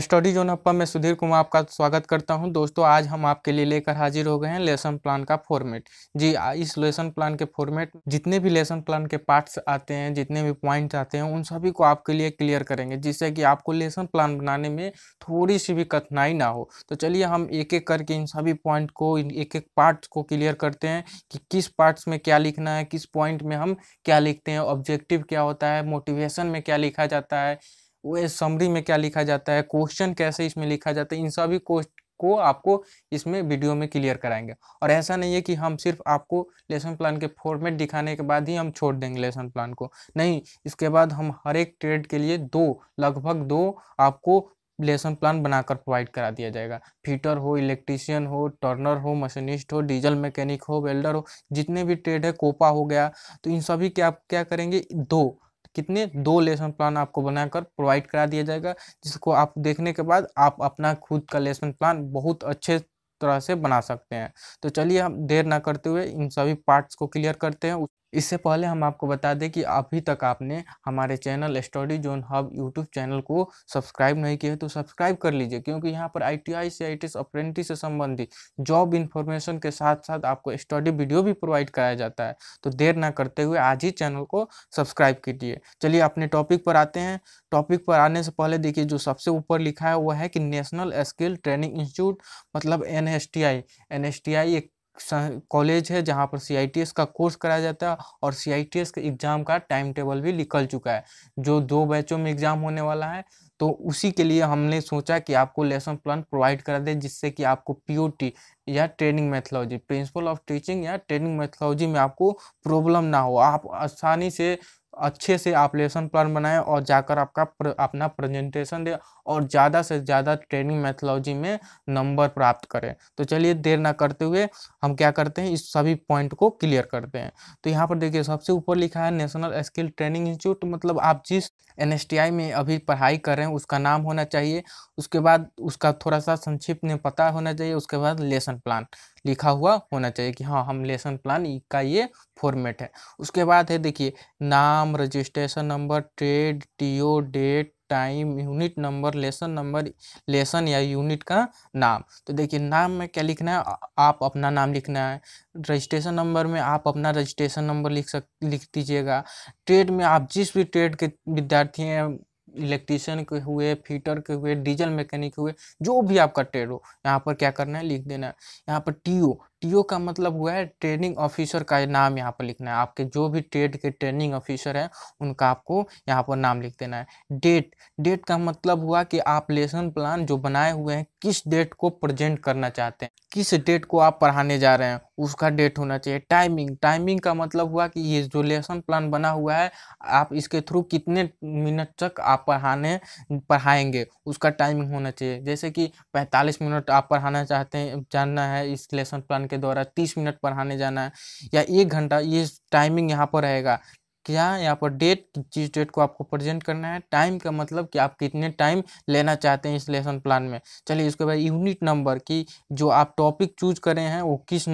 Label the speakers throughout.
Speaker 1: study zone अपा मैं सुधीर कुमार आपका स्वागत करता हूं दोस्तों आज हम आपके लिए लेकर हाजिर हो गए हैं लेसन प्लान का फॉर्मेट जी इस लेसन प्लान के फॉर्मेट जितने भी लेसन प्लान के पार्ट्स आते हैं जितने भी पॉइंट्स आते हैं उन सभी को आपके लिए क्लियर करेंगे जिससे कि आपको लेसन प्लान बनाने में थोड़ी सी भी कठिनाई ना हो तो चलिए हम एक एक करके इन सभी पॉइंट को एक एक पार्ट्स को क्लियर करते हैं कि किस पार्ट्स में क्या लिखना है किस पॉइंट में हम क्या लिखते हैं ऑब्जेक्टिव क्या होता है मोटिवेशन में क्या लिखा जाता है वो समरी में क्या लिखा जाता है क्वेश्चन कैसे इसमें लिखा जाता है इन सभी को आपको इसमें वीडियो में क्लियर कराएंगे और ऐसा नहीं है कि हम सिर्फ आपको लेसन प्लान के फॉर्मेट दिखाने के बाद ही हम छोड़ देंगे लेसन प्लान को नहीं इसके बाद हम हर एक ट्रेड के लिए दो लगभग दो आपको लेसन प्लान बनाकर प्रोवाइड करा दिया जाएगा फीटर हो इलेक्ट्रीशियन हो टर्नर हो मशीनिस्ट हो डीजल मैकेनिक हो वेल्डर हो जितने भी ट्रेड है कोपा हो गया तो इन सभी के आप क्या करेंगे दो कितने दो लेसन प्लान आपको बनाकर प्रोवाइड करा दिया जाएगा जिसको आप देखने के बाद आप अपना खुद का लेसन प्लान बहुत अच्छे तरह से बना सकते हैं तो चलिए हम देर ना करते हुए इन सभी पार्ट्स को क्लियर करते हैं इससे पहले हम आपको बता दें कि अभी तक आपने हमारे channel study zone hub YouTube channel को सब्सक्राइब नहीं किया है तो सब्सक्राइब कर लीजिए क्योंकि यहाँ पर आईटीआई से आई टी अप्रेंटिस से संबंधित जॉब इन्फॉर्मेशन के साथ साथ आपको स्टडी वीडियो भी प्रोवाइड कराया जाता है तो देर ना करते हुए आज ही चैनल को सब्सक्राइब कीजिए चलिए अपने टॉपिक पर आते हैं टॉपिक पर आने से पहले देखिए जो सबसे ऊपर लिखा है वह है कि नेशनल स्किल ट्रेनिंग इंस्टीट्यूट मतलब N S T I N S T I एक कॉलेज है जहाँ पर सी का कोर्स कराया जाता है और सी के एग्ज़ाम का टाइम टेबल भी निकल चुका है जो दो बैचों में एग्ज़ाम होने वाला है तो उसी के लिए हमने सोचा कि आपको लेसन प्लान प्रोवाइड करा दें जिससे कि आपको टी या training methodology principle of teaching या ट्रेनिंग मैथोलॉजी में आपको प्रॉब्लम ना हो आप आसानी से अच्छे से आप लेसन प्लान बनाएं और जाकर आपका प्र, अपना प्रेजेंटेशन दें और ज़्यादा से ज़्यादा ट्रेनिंग मैथोलॉजी में नंबर प्राप्त करें तो चलिए देर ना करते हुए हम क्या करते हैं इस सभी पॉइंट को क्लियर करते हैं तो यहाँ पर देखिए सबसे ऊपर लिखा है नेशनल स्किल ट्रेनिंग इंस्टीट्यूट मतलब आप जिस एन में अभी पढ़ाई कर रहे हैं उसका नाम होना चाहिए उसके बाद उसका थोड़ा सा संक्षिप्त में पता होना चाहिए उसके बाद लेसन प्लान लिखा हुआ होना चाहिए कि हाँ हम लेसन प्लान का ये फॉर्मेट है उसके बाद है देखिए नाम registration number trade TO date time unit number lesson number lesson या यूनिट का नाम तो देखिए नाम में क्या लिखना है आप अपना नाम लिखना है रजिस्ट्रेशन नंबर में आप अपना रजिस्ट्रेशन नंबर लिख सक लिख दीजिएगा ट्रेड में आप जिस भी ट्रेड के विद्यार्थी हैं इलेक्ट्रीशियन के हुए फीटर के हुए डीजल मैकेनिक हुए जो भी आपका ट्रेड हो यहाँ पर क्या करना है लिख देना है यहाँ पर टी ओ टीओ का मतलब हुआ है ट्रेनिंग ऑफिसर का नाम यहाँ पर लिखना है आपके जो भी ट्रेड के ट्रेनिंग ऑफिसर हैं उनका आपको यहाँ पर नाम लिख देना है डेट डेट का मतलब हुआ कि आप लेसन प्लान जो बनाए हुए हैं किस डेट को प्रेजेंट करना चाहते हैं किस डेट को आप पढ़ाने जा रहे हैं उसका डेट होना चाहिए टाइमिंग टाइमिंग का मतलब हुआ कि ये जो लेसन प्लान बना हुआ है आप इसके थ्रू कितने मिनट तक आप पढ़ाने पढ़ाएंगे उसका टाइमिंग होना चाहिए जैसे कि 45 मिनट आप पढ़ाना चाहते हैं जानना है इस लेसन प्लान के द्वारा तीस मिनट पढ़ाने जाना है या एक घंटा ये टाइमिंग यहाँ पर रहेगा क्या यहाँ पर डेट जिस डेट को आपको प्रेजेंट करना है टाइम का मतलब कि आप कितने टाइम लेना चाहते हैं इस लेसन प्लान में चलिए इसके बाद यूनिट नंबर की जो आप टॉपिक चूज करें हैं वो किस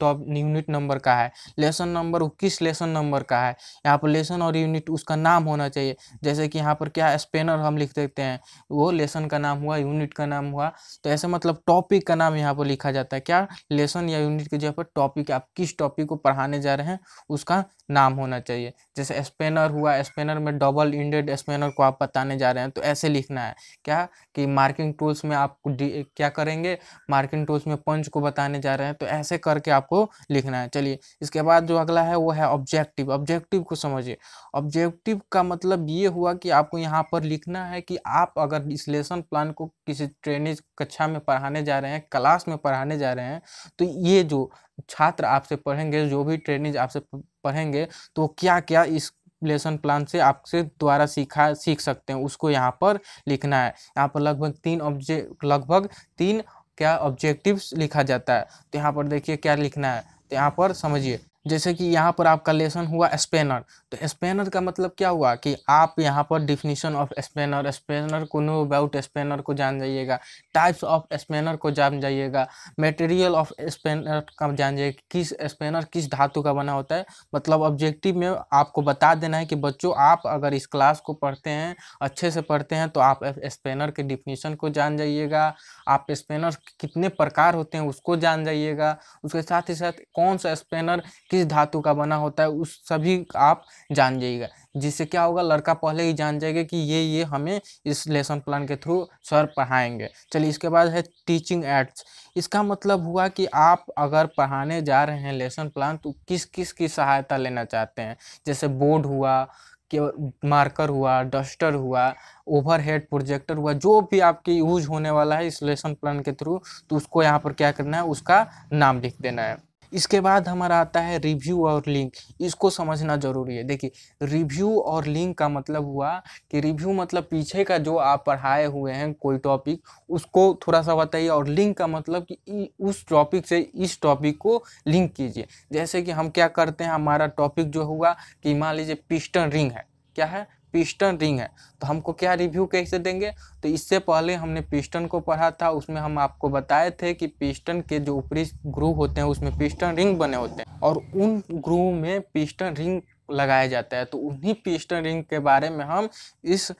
Speaker 1: टॉप यूनिट नंबर का है लेसन नंबर वो किस लेसन नंबर का है यहाँ पर लेसन और यूनिट उसका नाम होना चाहिए जैसे कि यहाँ पर क्या स्पेनर हम लिख देते हैं वो लेसन का नाम हुआ यूनिट का नाम हुआ तो ऐसे मतलब टॉपिक का नाम यहाँ पर लिखा जाता है क्या लेसन या यूनिट के जगह पर टॉपिक आप किस टॉपिक को पढ़ाने जा रहे हैं उसका नाम होना चाहिए जैसे स्पेनर हुआ स्पेनर में डबल इंडेड स्पेनर को आप बताने जा रहे हैं तो ऐसे लिखना है क्या कि मार्किंग टूल्स में आप क्या करेंगे मार्किंग टूल्स में पंच को बताने जा रहे हैं तो ऐसे करके आपको लिखना है चलिए इसके बाद जो अगला है वो है ऑब्जेक्टिव ऑब्जेक्टिव को समझिए ऑब्जेक्टिव का मतलब ये हुआ कि आपको यहाँ पर लिखना है कि आप अगर विश्लेषण प्लान को किसी ट्रेनिज कक्षा में पढ़ाने जा रहे हैं क्लास में पढ़ाने जा रहे हैं तो ये जो छात्र आपसे पढ़ेंगे जो भी ट्रेनिंग आपसे पढ़ेंगे तो क्या क्या इस लेसन प्लान से आपसे द्वारा सीखा सीख सकते हैं उसको यहाँ पर लिखना है यहाँ पर लगभग तीन ऑब्जेक्ट लगभग तीन क्या ऑब्जेक्टिव्स लिखा जाता है तो यहाँ पर देखिए क्या लिखना है तो यहाँ पर समझिए जैसे कि यहाँ पर आपका लेसन हुआ स्पेनर तो स्पेनर का मतलब क्या हुआ कि आप यहाँ पर डिफिनीशन ऑफ स्पेनर स्पेनर को नो अबाउट स्पेनर को जान जाइएगा टाइप्स ऑफ स्पेनर को जान जाइएगा मटेरियल ऑफ स्पेनर का जान जाइए किस स्पेनर किस धातु का बना होता है मतलब ऑब्जेक्टिव में आपको बता देना है कि बच्चों आप अगर इस क्लास को पढ़ते हैं अच्छे से पढ़ते हैं तो आप स्पेनर के डिफिनीशन को जान जाइएगा आप स्पेनर कितने प्रकार होते हैं उसको जान जाइएगा उसके साथ ही साथ कौन सा स्पेनर किस धातु का बना होता है उस सभी आप जान जाइएगा जिससे क्या होगा लड़का पहले ही जान जाएगा कि ये ये हमें इस लेसन प्लान के थ्रू सर पढ़ाएंगे चलिए इसके बाद है टीचिंग एड्स इसका मतलब हुआ कि आप अगर पढ़ाने जा रहे हैं लेसन प्लान तो किस किस की सहायता लेना चाहते हैं जैसे बोर्ड हुआ मार्कर हुआ डस्टर हुआ ओवरहेड प्रोजेक्टर हुआ जो भी आपके यूज होने वाला है इस लेसन प्लान के थ्रू तो उसको यहाँ पर क्या करना है उसका नाम लिख देना है इसके बाद हमारा आता है रिव्यू और लिंक इसको समझना ज़रूरी है देखिए रिव्यू और लिंक का मतलब हुआ कि रिव्यू मतलब पीछे का जो आप पढ़ाए हुए हैं कोई टॉपिक उसको थोड़ा सा बताइए और लिंक का मतलब कि उस टॉपिक से इस टॉपिक को लिंक कीजिए जैसे कि हम क्या करते हैं हमारा टॉपिक जो हुआ कि मान लीजिए पिस्टन रिंग है क्या है पिस्टन रिंग है तो हमको क्या रिव्यू कैसे देंगे तो इससे पहले हमने पिस्टन को पढ़ा था उसमें हम आपको बताए थे कि पिस्टन के जो ऊपरी ग्रूव होते हैं उसमें पिस्टन रिंग बने होते हैं और उन ग्रू में पिस्टन रिंग लगाया जाता है तो उन्हीं पिस्टन रिंग के बारे में हम इस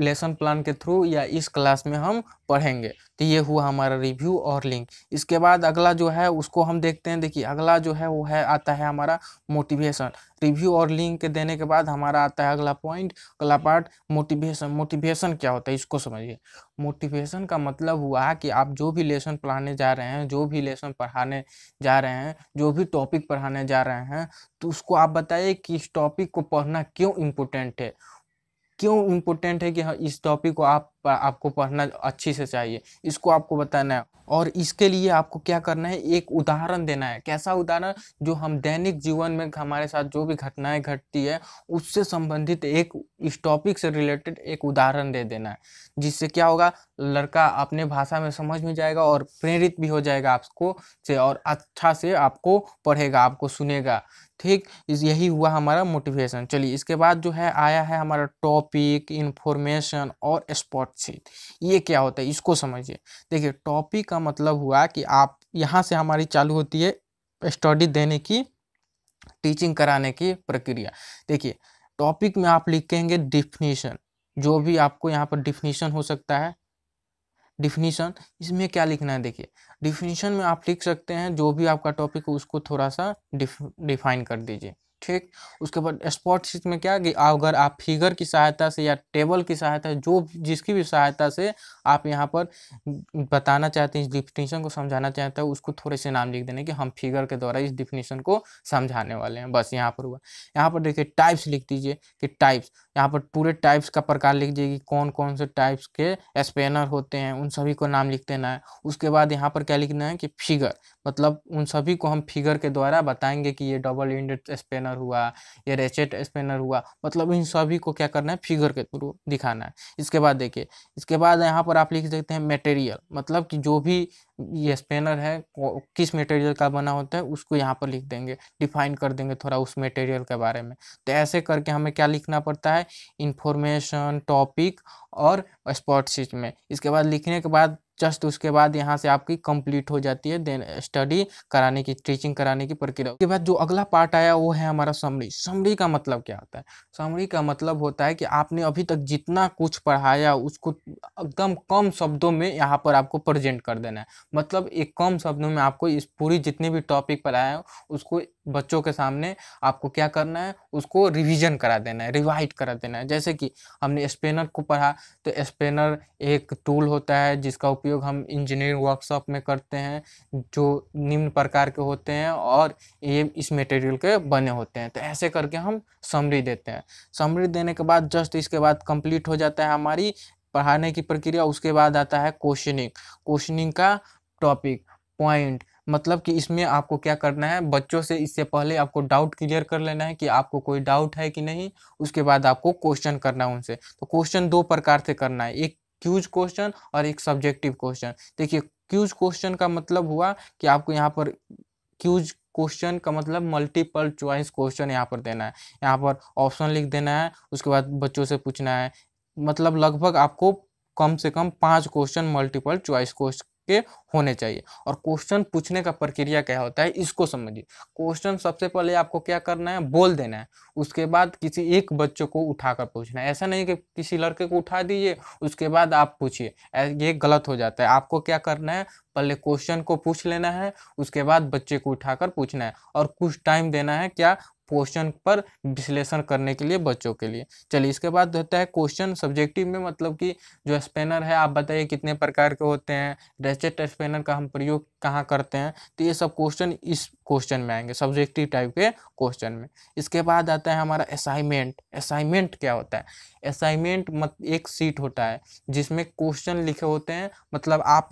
Speaker 1: लेसन प्लान के थ्रू या इस क्लास में हम पढ़ेंगे तो ये हुआ हमारा रिव्यू और लिंक इसके बाद अगला जो है उसको हम देखते हैं देखिए अगला जो है वो है आता है हमारा मोटिवेशन रिव्यू और लिंक देने के बाद हमारा आता है अगला पॉइंट अगला पार्ट मोटिवेशन मोटिवेशन क्या होता है इसको समझिए मोटिवेशन का मतलब हुआ कि आप जो भी लेसन पढ़ाने जा रहे हैं जो भी लेसन पढ़ाने जा रहे हैं जो भी टॉपिक पढ़ाने जा रहे हैं तो उसको आप बताइए कि इस टॉपिक को पढ़ना क्यों इम्पोर्टेंट है क्यों इम्पोर्टेंट है कि हाँ, इस टॉपिक को आप आपको पढ़ना अच्छी से चाहिए इसको आपको बताना है और इसके लिए आपको क्या करना है एक उदाहरण देना है कैसा उदाहरण जो हम दैनिक जीवन में हमारे साथ जो भी घटनाएं घटती है उससे संबंधित एक इस टॉपिक से रिलेटेड एक उदाहरण दे देना है जिससे क्या होगा लड़का अपने भाषा में समझ में जाएगा और प्रेरित भी हो जाएगा आपको से और अच्छा से आपको पढ़ेगा आपको सुनेगा ठीक यही हुआ हमारा मोटिवेशन चलिए इसके बाद जो है आया है हमारा टॉपिक इन्फॉर्मेशन और स्पॉट बातचीत ये क्या होता है इसको समझिए देखिए टॉपिक का मतलब हुआ कि आप यहाँ से हमारी चालू होती है स्टडी देने की टीचिंग कराने की प्रक्रिया देखिए टॉपिक में आप लिखेंगे डिफिनीशन जो भी आपको यहाँ पर डिफिनीशन हो सकता है डिफिनीशन इसमें क्या लिखना है देखिए डिफिनीशन में आप लिख सकते हैं जो भी आपका टॉपिक उसको थोड़ा सा डिफाइन कर दीजिए ठीक उसके बाद स्पॉट शीट में क्या कि अगर आप फिगर की सहायता से या टेबल की सहायता जो जिसकी भी सहायता से आप यहाँ पर बताना चाहते हैं इस डिफिनीशन को समझाना चाहते हैं उसको थोड़े से नाम लिख देने कि हम फिगर के द्वारा इस डिफिनीशन को समझाने वाले हैं बस यहाँ पर हुआ यहाँ पर देखिए टाइप्स लिख दीजिए कि टाइप्स यहाँ पर पूरे टाइप्स का प्रकार लिख दीजिए कि कौन कौन से टाइप्स के स्पेनर होते हैं उन सभी को नाम लिख देना है उसके बाद यहाँ पर क्या लिखना है कि फिगर मतलब उन सभी को हम फिगर के द्वारा बताएंगे कि ये डबल इंडेड स्पेनर स्पिनर हुआ या रेचेट स्पिनर हुआ मतलब इन सभी को क्या करना है फिगर के थ्रू दिखाना है इसके बाद देखिए इसके बाद यहाँ पर आप लिख सकते हैं मटेरियल मतलब कि जो भी ये स्पिनर है किस मटेरियल का बना होता है उसको यहाँ पर लिख देंगे डिफाइन कर देंगे थोड़ा उस मटेरियल के बारे में तो ऐसे करके हमें क्या लिखना पड़ता है इन्फॉर्मेशन टॉपिक और स्पॉट सीट में इसके बाद लिखने के बाद जस्ट उसके बाद यहाँ से आपकी कंप्लीट हो जाती है देन स्टडी कराने की टीचिंग कराने की प्रक्रिया उसके बाद जो अगला पार्ट आया वो है हमारा समरी समरी का मतलब क्या होता है समरी का मतलब होता है कि आपने अभी तक जितना कुछ पढ़ाया उसको एकदम कम शब्दों में यहाँ पर आपको प्रेजेंट कर देना है मतलब एक कम शब्दों में आपको इस पूरी जितने भी टॉपिक पढ़ाया है उसको बच्चों के सामने आपको क्या करना है उसको रिविजन करा देना है रिवाइट करा देना है जैसे कि हमने स्पेनर को पढ़ा तो स्पेनर एक टूल होता है जिसका उपयोग उपयोग हम इंजीनियरिंग वर्कशॉप में करते हैं जो निम्न प्रकार के होते हैं और ये इस मटेरियल के बने होते हैं तो ऐसे करके हम समरी देते हैं समरी देने के बाद जस्ट इसके बाद कंप्लीट हो जाता है हमारी पढ़ाने की प्रक्रिया उसके बाद आता है क्वेश्चनिंग क्वेश्चनिंग का टॉपिक पॉइंट मतलब कि इसमें आपको क्या करना है बच्चों से इससे पहले आपको डाउट क्लियर कर लेना है कि आपको कोई डाउट है कि नहीं उसके बाद आपको क्वेश्चन करना है उनसे तो क्वेश्चन दो प्रकार से करना है एक क्यूज क्वेश्चन और एक सब्जेक्टिव क्वेश्चन देखिए क्यूज क्वेश्चन का मतलब हुआ कि आपको यहाँ पर क्यूज क्वेश्चन का मतलब मल्टीपल चॉइस क्वेश्चन यहाँ पर देना है यहाँ पर ऑप्शन लिख देना है उसके बाद बच्चों से पूछना है मतलब लगभग आपको कम से कम पांच क्वेश्चन मल्टीपल चॉइस के होने चाहिए और क्वेश्चन पूछने का प्रक्रिया क्या होता है इसको समझिए क्वेश्चन सबसे पहले आपको क्या करना है बोल देना है उसके बाद किसी एक बच्चे को उठाकर पूछना है ऐसा नहीं कि किसी लड़के को उठा दीजिए उसके बाद आप पूछिए ये गलत हो जाता है आपको क्या करना है पहले क्वेश्चन को पूछ लेना है उसके बाद बच्चे को उठाकर पूछना है और कुछ टाइम देना है क्या क्वेश्चन पर विश्लेषण करने के लिए बच्चों के लिए चलिए इसके बाद होता है क्वेश्चन सब्जेक्टिव में मतलब कि जो स्पेनर है आप बताइए कितने प्रकार के होते हैं रेचेट स्पेनर का हम प्रयोग कहाँ करते हैं तो ये सब क्वेश्चन इस क्वेश्चन में आएंगे सब्जेक्टिव टाइप के क्वेश्चन में इसके बाद आता है हमारा असाइनमेंट असाइनमेंट क्या होता है असाइनमेंट मत एक सीट होता है जिसमें क्वेश्चन लिखे होते हैं मतलब आप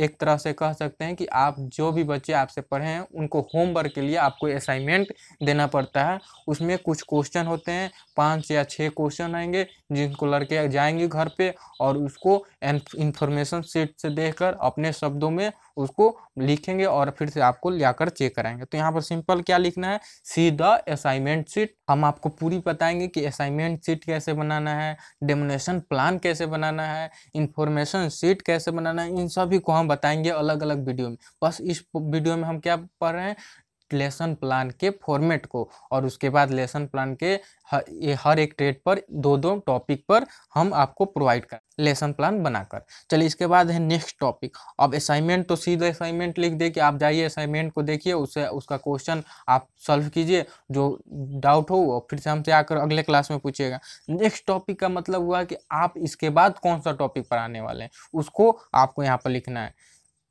Speaker 1: एक तरह से कह सकते हैं कि आप जो भी बच्चे आपसे पढ़े हैं उनको होमवर्क के लिए आपको असाइनमेंट देना पड़ता है होता है उसमें कुछ क्वेश्चन होते हैं पाँच या छः क्वेश्चन आएंगे जिनको लड़के जाएंगे घर पे और उसको इंफॉर्मेशन सीट से देखकर अपने शब्दों में उसको लिखेंगे और फिर से आपको लाकर चेक कराएंगे तो यहाँ पर सिंपल क्या लिखना है सी द असाइनमेंट सीट हम आपको पूरी बताएंगे कि असाइनमेंट सीट कैसे बनाना है डेमोनेशन प्लान कैसे बनाना है इंफॉर्मेशन सीट कैसे बनाना है इन सभी को हम बताएंगे अलग अलग वीडियो में बस इस वीडियो में हम क्या पढ़ रहे हैं लेसन प्लान के फॉर्मेट को और उसके बाद लेसन प्लान के हर एक ट्रेड पर दो दो टॉपिक पर हम आपको प्रोवाइड कर लेसन प्लान बनाकर चलिए इसके बाद है नेक्स्ट टॉपिक अब असाइनमेंट तो सीधे असाइनमेंट लिख दे कि आप जाइए असाइनमेंट को देखिए उसे उसका क्वेश्चन आप सॉल्व कीजिए जो डाउट हो वो फिर से हमसे आकर अगले क्लास में पूछिएगा नेक्स्ट टॉपिक का मतलब हुआ कि आप इसके बाद कौन सा टॉपिक पढ़ाने वाले हैं उसको आपको यहाँ पर लिखना है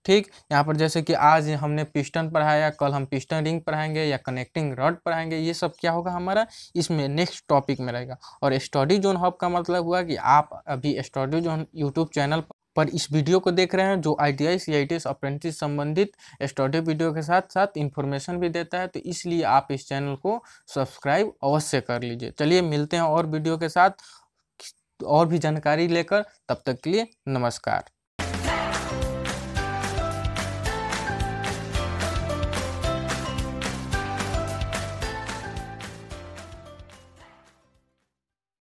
Speaker 1: ठीक यहाँ पर जैसे कि आज हमने पिस्टन पढ़ाया कल हम पिस्टन रिंग पढ़ाएंगे या कनेक्टिंग रड पढ़ाएंगे ये सब क्या होगा हमारा इसमें नेक्स्ट टॉपिक में रहेगा और स्टडी जोन हब का मतलब हुआ कि आप अभी स्टडी जोन यूट्यूब चैनल पर इस वीडियो को देख रहे हैं जो I T I I T S apprentice संबंधित स्टडी वीडियो के साथ साथ इन्फॉर्मेशन भी देता है तो इसलिए आप इस चैनल को सब्सक्राइब अवश्य कर लीजिए चलिए मिलते हैं और वीडियो के साथ और भी जानकारी लेकर तब तक के लिए नमस्कार